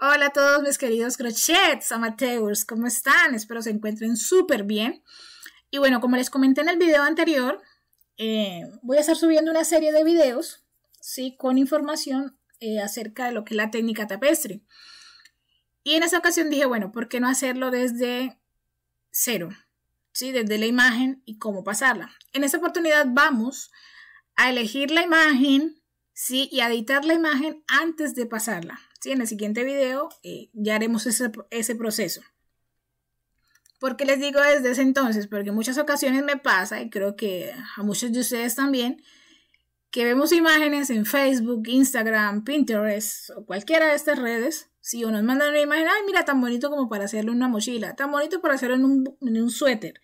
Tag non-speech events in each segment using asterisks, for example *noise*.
Hola a todos mis queridos crochets amateurs, ¿cómo están? Espero se encuentren súper bien. Y bueno, como les comenté en el video anterior, eh, voy a estar subiendo una serie de videos, ¿sí? Con información eh, acerca de lo que es la técnica tapestre. Y en esta ocasión dije, bueno, ¿por qué no hacerlo desde cero? ¿Sí? Desde la imagen y cómo pasarla. En esta oportunidad vamos a elegir la imagen, ¿sí? Y a editar la imagen antes de pasarla. ¿sí? En el siguiente video eh, ya haremos ese, proceso. ¿Por qué les digo desde ese entonces? Porque muchas ocasiones me pasa, y creo que a muchos de ustedes también, que vemos imágenes en Facebook, Instagram, Pinterest o cualquiera de estas redes. Si uno nos mandan una imagen, ay, mira, tan bonito como para hacerle una mochila, tan bonito para hacerlo en un, un suéter,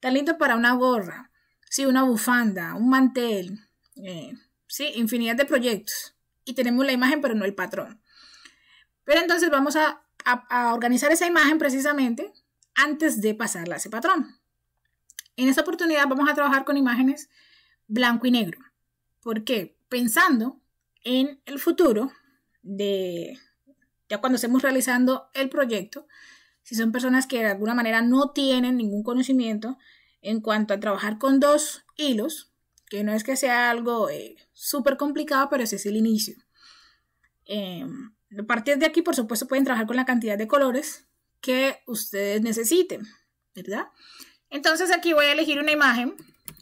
tan lindo para una gorra, sí, una bufanda, un mantel, eh, sí, infinidad de proyectos. Y tenemos la imagen, pero no el patrón. Pero entonces vamos a, organizar esa imagen precisamente antes de pasarla a ese patrón. En esta oportunidad vamos a trabajar con imágenes blanco y negro. ¿Por qué? Pensando en el futuro de ya cuando estemos realizando el proyecto, si son personas que de alguna manera no tienen ningún conocimiento en cuanto a trabajar con dos hilos, que no es que sea algo eh, súper complicado, pero ese es el inicio. Em, a partir de aquí, por supuesto, pueden trabajar con la cantidad de colores que ustedes necesiten, ¿verdad? Entonces aquí voy a elegir una imagen,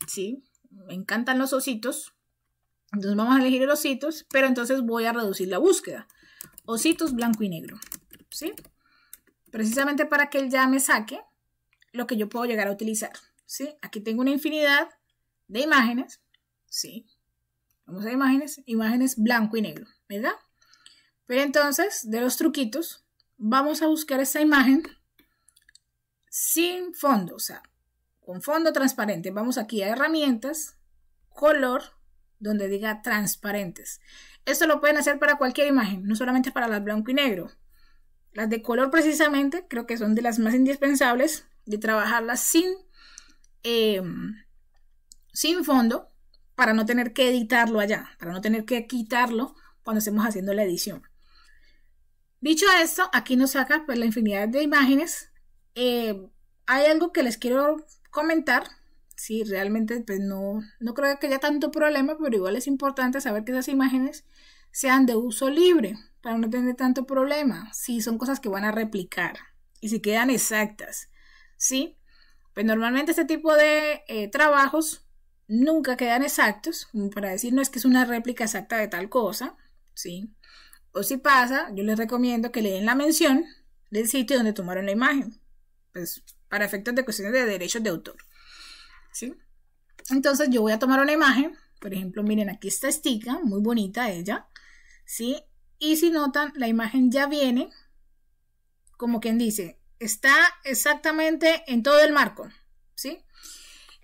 ¿sí? Me encantan los ositos. Entonces vamos a elegir los ositos, pero entonces voy a reducir la búsqueda. Ositos blanco y negro, ¿sí? Precisamente para que él ya me saque lo que yo puedo llegar a utilizar, ¿sí? Aquí tengo una infinidad de imágenes, ¿sí? Vamos a imágenes, imágenes blanco y negro, ¿verdad? Pero entonces, de los truquitos, vamos a buscar esta imagen sin fondo, o sea, con fondo transparente. Vamos aquí a herramientas, color, donde diga transparentes. Esto lo pueden hacer para cualquier imagen, no solamente para las blanco y negro. Las de color precisamente creo que son de las más indispensables de trabajarlas sin, em, sin fondo para no tener que editarlo allá, para no tener que quitarlo cuando estemos haciendo la edición. Dicho esto, aquí nos saca pues la infinidad de imágenes. Eh, hay algo que les quiero comentar. Sí, realmente pues no, no creo que haya tanto problema, pero igual es importante saber que esas imágenes sean de uso libre para no tener tanto problema. Si son cosas que van a replicar y si quedan exactas, ¿sí? Pues normalmente este tipo de eh, trabajos nunca quedan exactos, para decir no es que es una réplica exacta de tal cosa, ¿sí? O si pasa, yo les recomiendo que le den la mención del sitio donde tomaron la imagen. Pues para efectos de cuestiones de derechos de autor. ¿Sí? Entonces yo voy a tomar una imagen. Por ejemplo, miren, aquí está estica, muy bonita ella. ¿Sí? Y si notan, la imagen ya viene, como quien dice, está exactamente en todo el marco. ¿Sí?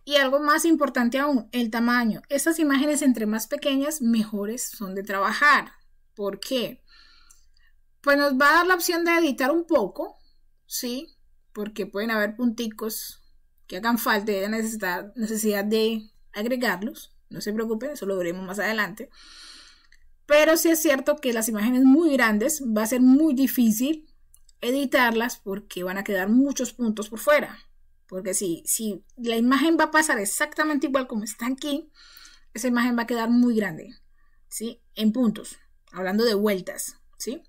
Y algo más importante aún, el tamaño. Estas imágenes entre más pequeñas, mejores son de trabajar. ¿Por qué? Pues nos va a dar la opción de editar un poco, ¿sí? Porque pueden haber punticos que hagan falta y necesidad, necesidad de agregarlos. No se preocupen, eso lo veremos más adelante. Pero sí es cierto que las imágenes muy grandes va a ser muy difícil editarlas porque van a quedar muchos puntos por fuera. Porque si, si la imagen va a pasar exactamente igual como está aquí, esa imagen va a quedar muy grande, ¿sí? En puntos hablando de vueltas, ¿sí?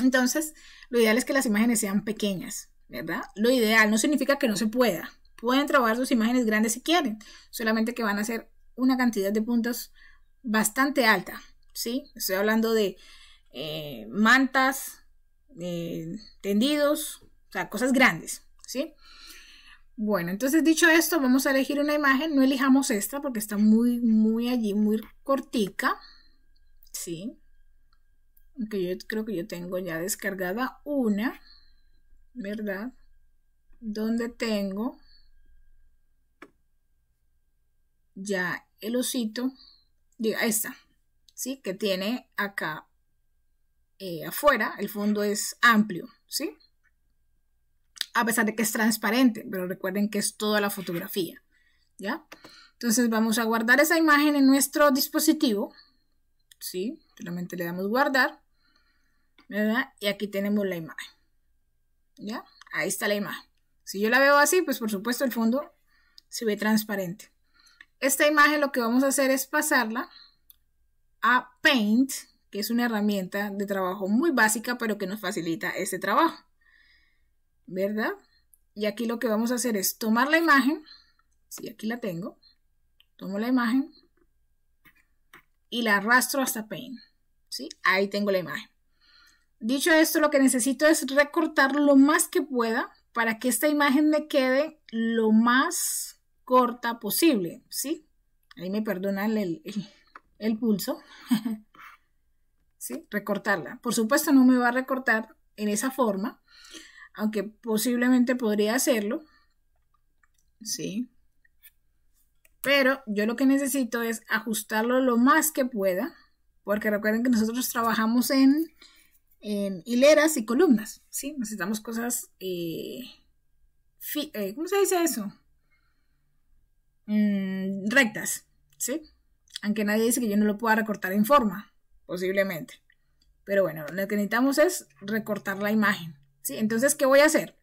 Entonces, lo ideal es que las imágenes sean pequeñas, ¿verdad? Lo ideal no significa que no se pueda. Pueden trabajar sus imágenes grandes si quieren, solamente que van a ser una cantidad de puntos bastante alta, ¿sí? Estoy hablando de eh, mantas, tendidos, o sea, cosas grandes, ¿sí? Bueno, entonces dicho esto, vamos a elegir una imagen. No elijamos esta porque está muy, muy allí, muy cortica sí. Aunque yo creo que yo tengo ya descargada una, ¿verdad? Donde tengo ya el osito, diga, esta, ¿sí? Que tiene acá eh, afuera, el fondo es amplio, ¿sí? A pesar de que es transparente, pero recuerden que es toda la fotografía, ¿ya? Entonces vamos a guardar esa imagen en nuestro dispositivo, ¿sí? Solamente le damos guardar, ¿verdad? Y aquí tenemos la imagen, ¿ya? Ahí está la imagen. Si yo la veo así, pues por supuesto el fondo se ve transparente. Esta imagen lo que vamos a hacer es pasarla a Paint, que es una herramienta de trabajo muy básica, pero que nos facilita este trabajo, ¿verdad? Y aquí lo que vamos a hacer es tomar la imagen, si aquí la tengo, tomo la imagen, y la arrastro hasta Paint. ¿sí? Ahí tengo la imagen. Dicho esto, lo que necesito es recortar lo más que pueda para que esta imagen me quede lo más corta posible, ¿sí? Ahí me perdonan el, el pulso. *laughs* ¿Sí? Recortarla. Por supuesto no me va a recortar en esa forma, aunque posiblemente podría hacerlo. ¿Sí? Pero yo lo que necesito es ajustarlo lo más que pueda, porque recuerden que nosotros trabajamos en, hileras y columnas, ¿sí? Necesitamos cosas, eh, eh, ¿cómo se dice eso? Mm, rectas, ¿sí? Aunque nadie dice que yo no lo pueda recortar en forma, posiblemente. Pero bueno, lo que necesitamos es recortar la imagen, ¿sí? Entonces, ¿qué voy a hacer?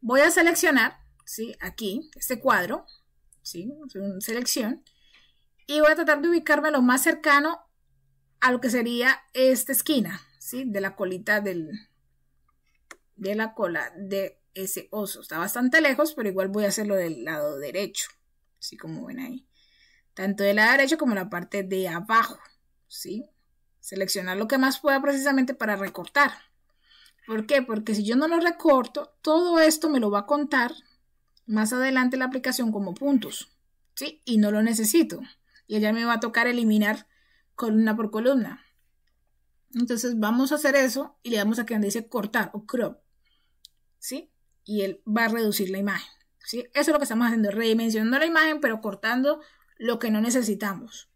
Voy a seleccionar, ¿sí? Aquí, este cuadro, ¿sí? selección. Y voy a tratar de ubicarme lo más cercano a lo que sería esta esquina, ¿sí? De la colita del, de la cola de ese oso. Está bastante lejos, pero igual voy a hacerlo del lado derecho, así como ven ahí. Tanto del lado derecho como la parte de abajo, ¿sí? Seleccionar lo que más pueda precisamente para recortar. ¿Por qué? Porque si yo no lo recorto, todo esto me lo va a contar más adelante la aplicación como puntos, ¿sí? Y no lo necesito. Y ya me va a tocar eliminar columna por columna. Entonces vamos a hacer eso y le damos aquí donde dice cortar o crop, ¿sí? Y él va a reducir la imagen, ¿sí? Eso es lo que estamos haciendo, redimensionando la imagen, pero cortando lo que no necesitamos,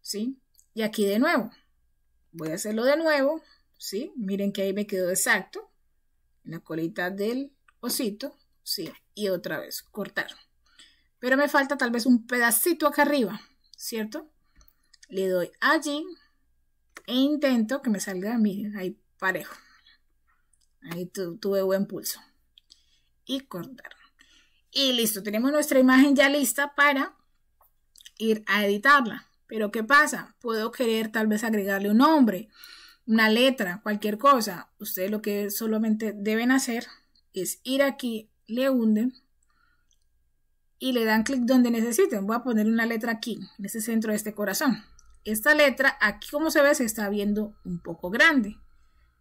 ¿sí? Y aquí de nuevo, voy a hacerlo de nuevo, ¿sí? Miren que ahí me quedó exacto, en la colita del osito, sí, y otra vez, cortar. Pero me falta tal vez un pedacito acá arriba, ¿cierto? Le doy allí e intento que me salga, miren, ahí parejo. Ahí tuve buen pulso. Y cortar. Y listo, tenemos nuestra imagen ya lista para ir a editarla. Pero ¿qué pasa? Puedo querer tal vez agregarle un nombre, una letra, cualquier cosa. Ustedes lo que solamente deben hacer es ir aquí le hunden y le dan clic donde necesiten. Voy a poner una letra aquí, en este centro de este corazón. Esta letra, aquí como se ve, se está viendo un poco grande.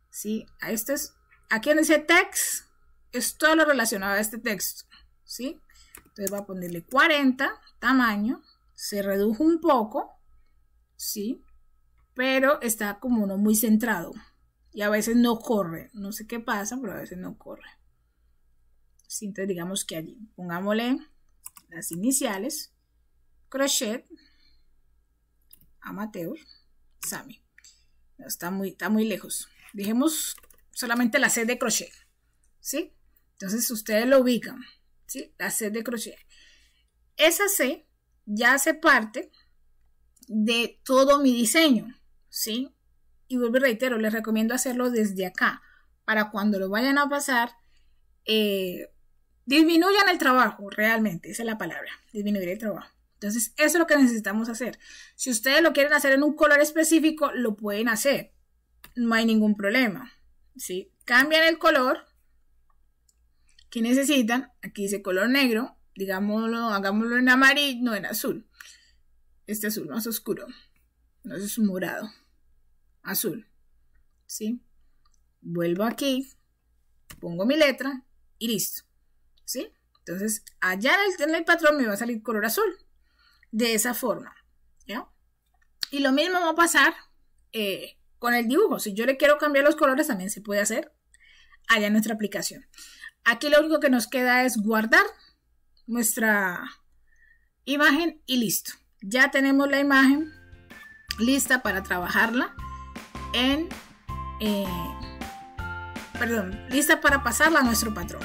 ¿sí? A esto es, aquí en ese text es todo lo relacionado a este texto. ¿sí? Entonces voy a ponerle 40, tamaño, se redujo un poco, ¿sí? pero está como no muy centrado. Y a veces no corre, no sé qué pasa, pero a veces no corre. Entonces digamos que allí, pongámosle las iniciales, crochet, amateur, Sami. está muy, está muy lejos. Dejemos solamente la C de crochet, ¿sí? Entonces ustedes lo ubican, ¿sí? La C de crochet. Esa C ya hace parte de todo mi diseño, ¿sí? Y vuelvo a reitero, les recomiendo hacerlo desde acá, para cuando lo vayan a pasar, eh, disminuyan el trabajo, realmente, esa es la palabra, disminuir el trabajo. Entonces, eso es lo que necesitamos hacer. Si ustedes lo quieren hacer en un color específico, lo pueden hacer. No hay ningún problema. ¿sí? Cambian el color que necesitan. Aquí dice color negro. Digámoslo, hagámoslo en amarillo, no en azul. Este azul más oscuro. No es morado. Azul. ¿Sí? Vuelvo aquí. Pongo mi letra y listo. Entonces, allá en el, patrón me va a salir color azul, de esa forma, Y lo mismo va a pasar eh, con el dibujo. Si yo le quiero cambiar los colores, también se puede hacer allá en nuestra aplicación. Aquí lo único que nos queda es guardar nuestra imagen y listo. Ya tenemos la imagen lista para trabajarla en... Eh, perdón, lista para pasarla a nuestro patrón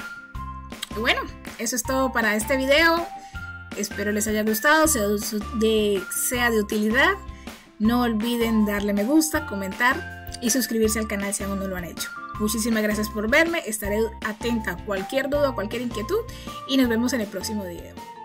bueno, eso es todo para este video. Espero les haya gustado, sea de, sea de utilidad. No olviden darle me gusta, comentar y suscribirse al canal si aún no lo han hecho. Muchísimas gracias por verme, estaré atenta a cualquier duda, a cualquier inquietud y nos vemos en el próximo video.